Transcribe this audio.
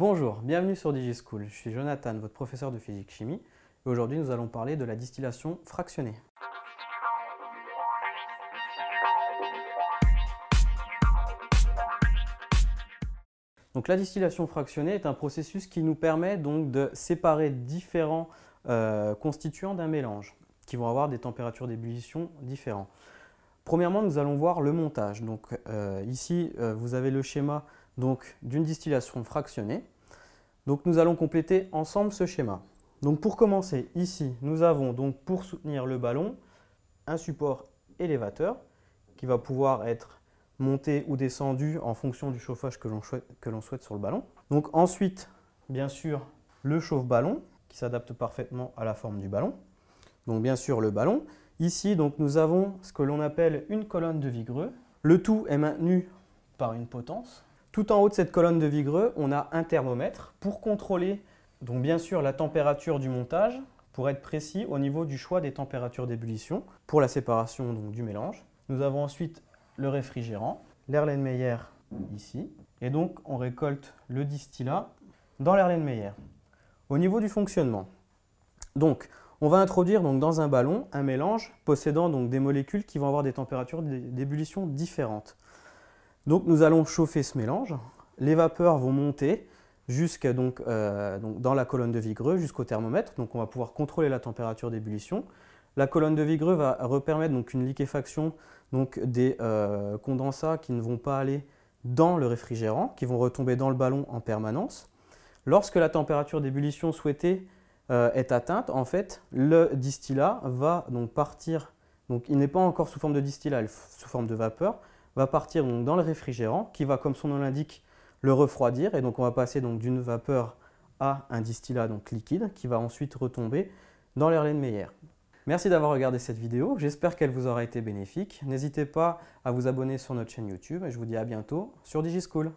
Bonjour, bienvenue sur DigiSchool. Je suis Jonathan, votre professeur de physique-chimie, et aujourd'hui nous allons parler de la distillation fractionnée. Donc la distillation fractionnée est un processus qui nous permet donc de séparer différents euh, constituants d'un mélange qui vont avoir des températures d'ébullition différentes. Premièrement, nous allons voir le montage. Donc euh, ici, euh, vous avez le schéma d'une distillation fractionnée. Donc nous allons compléter ensemble ce schéma. Donc pour commencer, ici, nous avons donc pour soutenir le ballon un support élévateur qui va pouvoir être monté ou descendu en fonction du chauffage que l'on souhaite, sur le ballon. Donc ensuite, bien sûr, le chauffe-ballon qui s'adapte parfaitement à la forme du ballon. Donc bien sûr le ballon Ici, donc, nous avons ce que l'on appelle une colonne de Vigreux. Le tout est maintenu par une potence. Tout en haut de cette colonne de Vigreux, on a un thermomètre pour contrôler donc bien sûr la température du montage, pour être précis au niveau du choix des températures d'ébullition pour la séparation du mélange. Nous avons ensuite le réfrigérant, l'Erlenmeyer ici, et donc on récolte le distillat dans l'Erlenmeyer. Au niveau du fonctionnement, donc on va introduire donc dans un ballon un mélange possédant donc des molécules qui vont avoir des températures d'ébullition différentes. Donc nous allons chauffer ce mélange, les vapeurs vont monter jusqu'à euh, donc, dans la colonne de Vigreux jusqu'au thermomètre, donc on va pouvoir contrôler la température d'ébullition. La colonne de Vigreux va repermettre donc une liquéfaction donc des euh, condensats qui ne vont pas aller dans le réfrigérant, qui vont retomber dans le ballon en permanence. Lorsque la température d'ébullition souhaitée euh, est atteinte, en fait, le distillat va donc partir, donc il n'est pas encore sous forme de distillat, sous forme de vapeur, va partir dans le réfrigérant qui va, comme son nom l'indique, le refroidir. Et donc on va passer donc d'une vapeur à un distillat donc liquide qui va ensuite retomber dans meilleure. Merci d'avoir regardé cette vidéo, j'espère qu'elle vous aura été bénéfique. N'hésitez pas à vous abonner sur notre chaîne YouTube et je vous dis à bientôt sur DigiSchool.